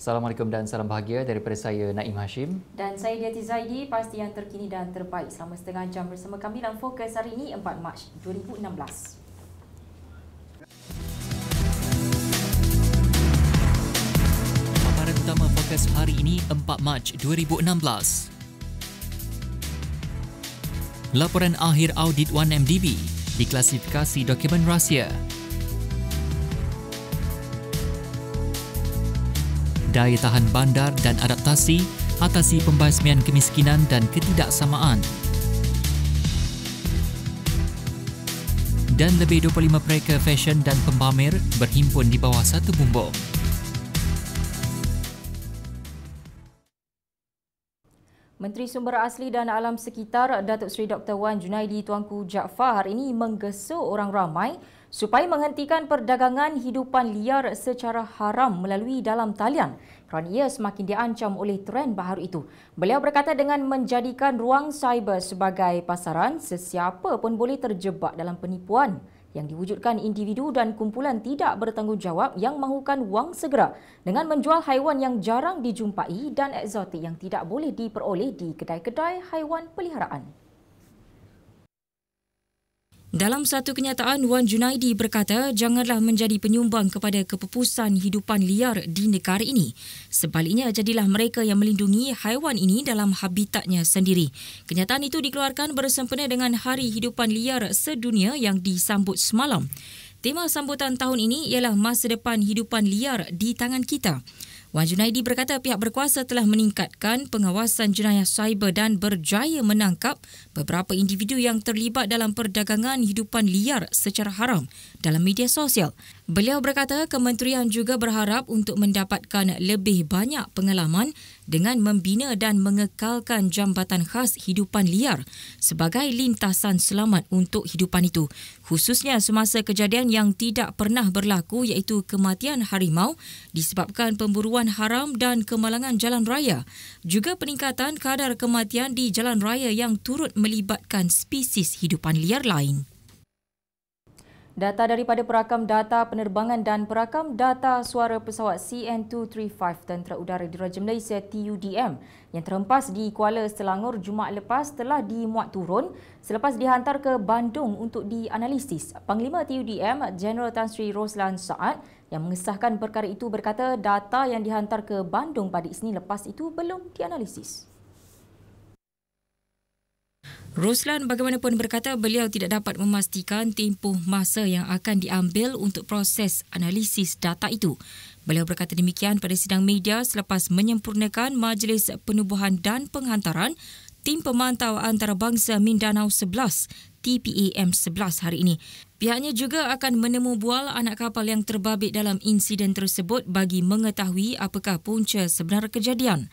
Assalamualaikum dan salam bahagia daripada saya Naim Hashim dan saya Diati Zaidi pasti yang terkini dan terbaik selama setengah jam bersama kami dalam fokus hari ini 4 Mac 2016. utama fokus hari ini 4 Mac 2016. Laporan akhir audit 1MDB diklasifikasi dokumen rahsia. daya tahan bandar dan adaptasi, atasi pembasmian kemiskinan dan ketidaksamaan. Dan lebih 25 pereka fesyen dan pembamer berhimpun di bawah satu bumbung. Menteri Sumber Asli dan Alam Sekitar Datuk Seri Dr. Wan Junaidi Tuanku Jaafar hari ini menggesa orang ramai supaya menghentikan perdagangan hidupan liar secara haram melalui dalam talian kerana ia semakin diancam oleh tren baharu itu. Beliau berkata dengan menjadikan ruang cyber sebagai pasaran, sesiapa pun boleh terjebak dalam penipuan yang diwujudkan individu dan kumpulan tidak bertanggungjawab yang mahukan wang segera dengan menjual haiwan yang jarang dijumpai dan eksotik yang tidak boleh diperoleh di kedai-kedai haiwan peliharaan. Dalam satu kenyataan, Wan Junaidi berkata janganlah menjadi penyumbang kepada kepepusan hidupan liar di negara ini. Sebaliknya, jadilah mereka yang melindungi haiwan ini dalam habitatnya sendiri. Kenyataan itu dikeluarkan bersempena dengan Hari Hidupan Liar Sedunia yang disambut semalam. Tema sambutan tahun ini ialah masa depan hidupan liar di tangan kita. Wan Junaidi berkata pihak berkuasa telah meningkatkan pengawasan jenayah cyber dan berjaya menangkap beberapa individu yang terlibat dalam perdagangan hidupan liar secara haram dalam media sosial. Beliau berkata kementerian juga berharap untuk mendapatkan lebih banyak pengalaman dengan membina dan mengekalkan jambatan khas hidupan liar sebagai lintasan selamat untuk hidupan itu khususnya semasa kejadian yang tidak pernah berlaku iaitu kematian harimau disebabkan pemburuan haram dan kemalangan jalan raya juga peningkatan kadar kematian di jalan raya yang turut melibatkan spesies hidupan liar lain. Data daripada perakam data penerbangan dan perakam data suara pesawat CN-235 Tentera Udara Diraja Malaysia TUDM yang terhempas di Kuala Selangor Jumaat lepas telah dimuat turun selepas dihantar ke Bandung untuk dianalisis. Panglima TUDM General Tan Sri Roslan Saad yang mengesahkan perkara itu berkata data yang dihantar ke Bandung pada Isnin lepas itu belum dianalisis. Ruslan bagaimanapun berkata beliau tidak dapat memastikan tempoh masa yang akan diambil untuk proses analisis data itu. Beliau berkata demikian pada sidang media selepas menyempurnakan majlis penubuhan dan penghantaran tim pemantau antarabangsa Mindanao 11 TPAM 11 hari ini. Pihaknya juga akan menemu bual anak kapal yang terbabit dalam insiden tersebut bagi mengetahui apakah punca sebenar kejadian.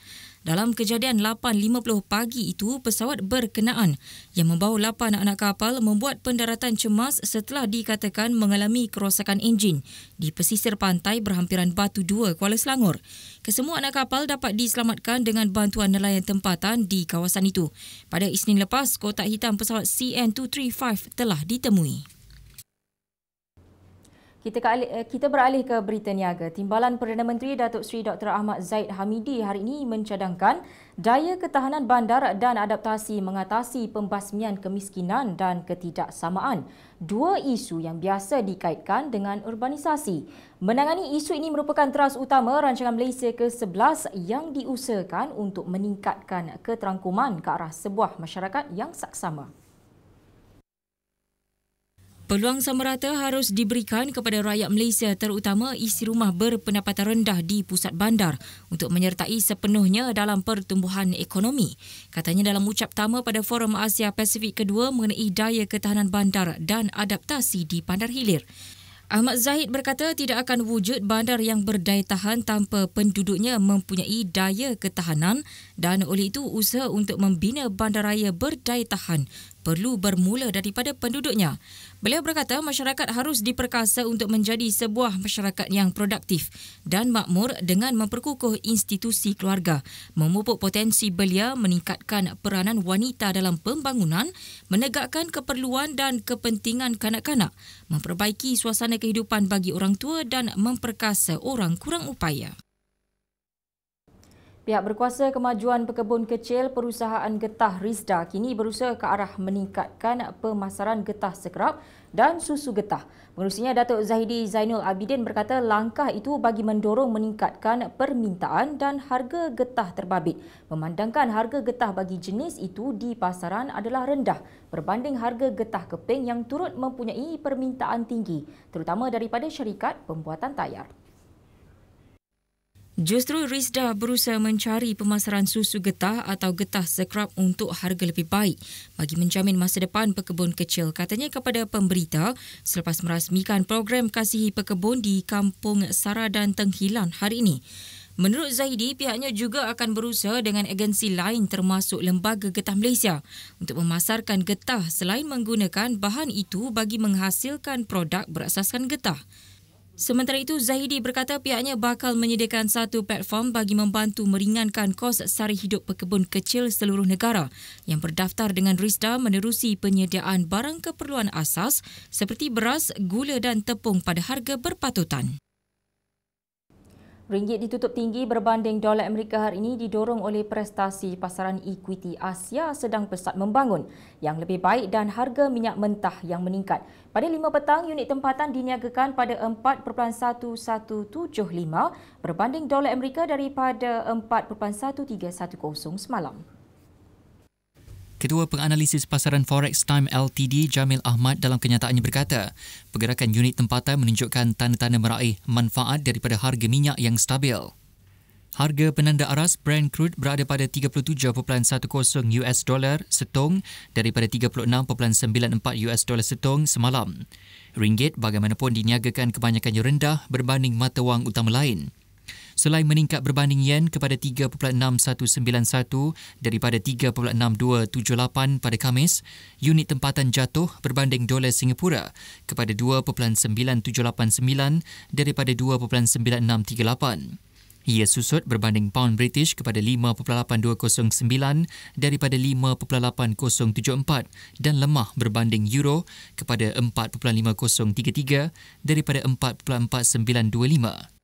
Dalam kejadian 8.50 pagi itu, pesawat berkenaan yang membawa 8 anak-anak kapal membuat pendaratan cemas setelah dikatakan mengalami kerosakan enjin di pesisir pantai berhampiran Batu 2, Kuala Selangor. Kesemua anak kapal dapat diselamatkan dengan bantuan nelayan tempatan di kawasan itu. Pada Isnin lepas, kotak hitam pesawat CN235 telah ditemui. Kita, ke, eh, kita beralih ke berita niaga. Timbalan Perdana Menteri Datuk Seri Dr. Ahmad Zaid Hamidi hari ini mencadangkan daya ketahanan bandar dan adaptasi mengatasi pembasmian kemiskinan dan ketidaksamaan. Dua isu yang biasa dikaitkan dengan urbanisasi. Menangani isu ini merupakan teras utama rancangan Malaysia ke-11 yang diusahakan untuk meningkatkan keterangkuman ke arah sebuah masyarakat yang saksama. Peluang sama rata harus diberikan kepada rakyat Malaysia terutama isi rumah berpendapatan rendah di pusat bandar untuk menyertai sepenuhnya dalam pertumbuhan ekonomi. Katanya dalam ucap tama pada Forum Asia Pasifik kedua mengenai daya ketahanan bandar dan adaptasi di bandar hilir. Ahmad Zahid berkata tidak akan wujud bandar yang berdaya tahan tanpa penduduknya mempunyai daya ketahanan dan oleh itu usaha untuk membina bandaraya berdaya tahan perlu bermula daripada penduduknya. Beliau berkata masyarakat harus diperkasa untuk menjadi sebuah masyarakat yang produktif dan makmur dengan memperkukuh institusi keluarga, memupuk potensi belia meningkatkan peranan wanita dalam pembangunan, menegakkan keperluan dan kepentingan kanak-kanak, memperbaiki suasana kehidupan bagi orang tua dan memperkasa orang kurang upaya. Pihak berkuasa kemajuan pekebun kecil perusahaan getah Rizda kini berusaha ke arah meningkatkan pemasaran getah sekerap dan susu getah. Menurutnya Datuk Zahidi Zainul Abidin berkata langkah itu bagi mendorong meningkatkan permintaan dan harga getah terbabit. Memandangkan harga getah bagi jenis itu di pasaran adalah rendah berbanding harga getah keping yang turut mempunyai permintaan tinggi terutama daripada syarikat pembuatan tayar. Justru Rizda berusaha mencari pemasaran susu getah atau getah sekrap untuk harga lebih baik bagi menjamin masa depan pekebun kecil. Katanya kepada pemberita selepas merasmikan program Kasihi Pekebun di Kampung Sara dan Tenghilan hari ini. Menurut Zaidi, pihaknya juga akan berusaha dengan agensi lain termasuk Lembaga Getah Malaysia untuk memasarkan getah selain menggunakan bahan itu bagi menghasilkan produk berasaskan getah. Sementara itu, Zahidi berkata pihaknya bakal menyediakan satu platform bagi membantu meringankan kos sari hidup pekebun kecil seluruh negara yang berdaftar dengan RISDA menerusi penyediaan barang keperluan asas seperti beras, gula dan tepung pada harga berpatutan. Ringgit ditutup tinggi berbanding dolar Amerika hari ini didorong oleh prestasi pasaran equity Asia sedang pesat membangun yang lebih baik dan harga minyak mentah yang meningkat. Pada lima petang, unit tempatan diniagakan pada 4.1175 berbanding dolar Amerika daripada 4.1310 semalam. Ketua Penganalisis Pasaran Forex Time LTD Jamil Ahmad dalam kenyataannya berkata, pergerakan unit tempatan menunjukkan tanda-tanda meraih manfaat daripada harga minyak yang stabil. Harga penanda aras Brent crude berada pada 37.10 US dollar setong daripada 36.94 US dollar setong semalam. Ringgit bagaimanapun diniagakan kebanyakannya rendah berbanding mata wang utama lain selain meningkat berbanding yen kepada 3.6191 daripada 3.6278 pada Khamis, unit tempatan jatuh berbanding dolar Singapura kepada 2.9789 daripada 2.9638. Ia susut berbanding pound British kepada 5.8209 daripada 5.8074 dan lemah berbanding euro kepada 4.5033 daripada 4.4925.